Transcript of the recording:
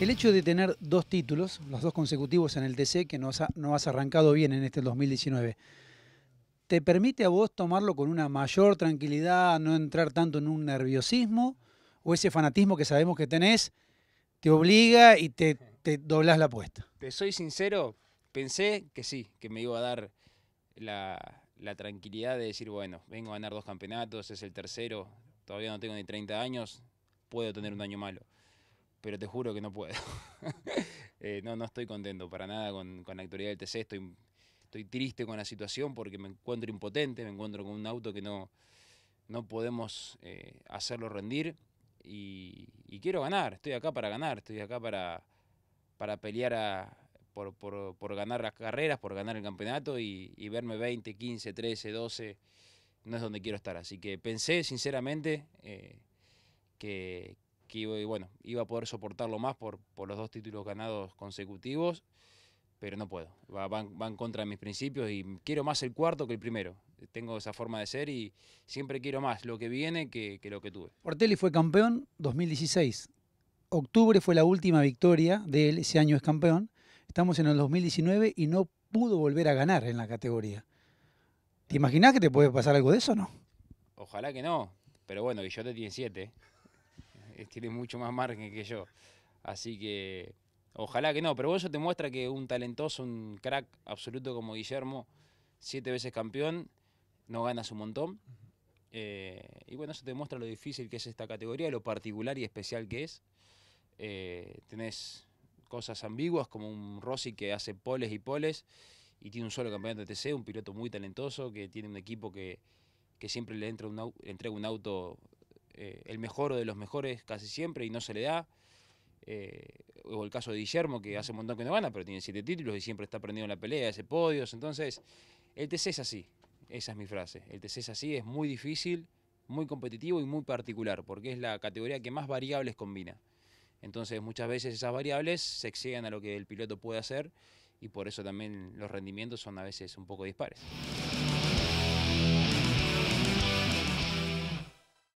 El hecho de tener dos títulos, los dos consecutivos en el TC, que no has, arrancado bien en este 2019, ¿te permite a vos tomarlo con una mayor tranquilidad, no entrar tanto en un nerviosismo o ese fanatismo que sabemos que tenés te obliga y te, doblas la apuesta? Te soy sincero, pensé que sí, que me iba a dar la, la tranquilidad de decir, bueno, vengo a ganar dos campeonatos, es el tercero, todavía no tengo ni 30 años, puedo tener un año malo pero te juro que no puedo. Eh, no, no estoy contento para nada con, con la actualidad del TC, estoy, estoy triste con la situación porque me encuentro impotente, me encuentro con un auto que no, no podemos eh, hacerlo rendir y, quiero ganar, estoy acá para ganar, estoy acá para, para pelear por, por, ganar las carreras, por ganar el campeonato y, verme 20, 15, 13, 12 no es donde quiero estar. Así que pensé sinceramente eh, que, que bueno, iba a poder soportarlo más por, por los dos títulos ganados consecutivos, pero no puedo. Va, van, van, contra mis principios y quiero más el cuarto que el primero. Tengo esa forma de ser y siempre quiero más lo que viene que, lo que tuve. Ortelli fue campeón 2016. Octubre fue la última victoria de él, ese año es campeón. Estamos en el 2019 y no pudo volver a ganar en la categoría. ¿Te imaginas que te puede pasar algo de eso o no? Ojalá que no, pero bueno, te tiene 7. Eh, tiene mucho más margen que yo. Así que ojalá que no, pero eso te muestra que un talentoso, un crack absoluto como Guillermo, siete veces campeón, no ganas un montón. Eh, y bueno, eso te muestra lo difícil que es esta categoría, lo particular y especial que es. Eh, tenés cosas ambiguas como un Rossi que hace poles y poles y tiene un solo campeonato de TC, un piloto muy talentoso que tiene un equipo que, siempre le entra entrega un auto eh, el mejor de los mejores casi siempre y no se le da. Eh, o el caso de Guillermo, que hace un montón que no gana, pero tiene siete títulos y siempre está prendido en la pelea, hace podios. Entonces, el TC es así, esa es mi frase. El TC es así, es muy difícil, muy competitivo y muy particular, porque es la categoría que más variables combina. Entonces, muchas veces esas variables se exceden a lo que el piloto puede hacer y por eso también los rendimientos son a veces un poco dispares.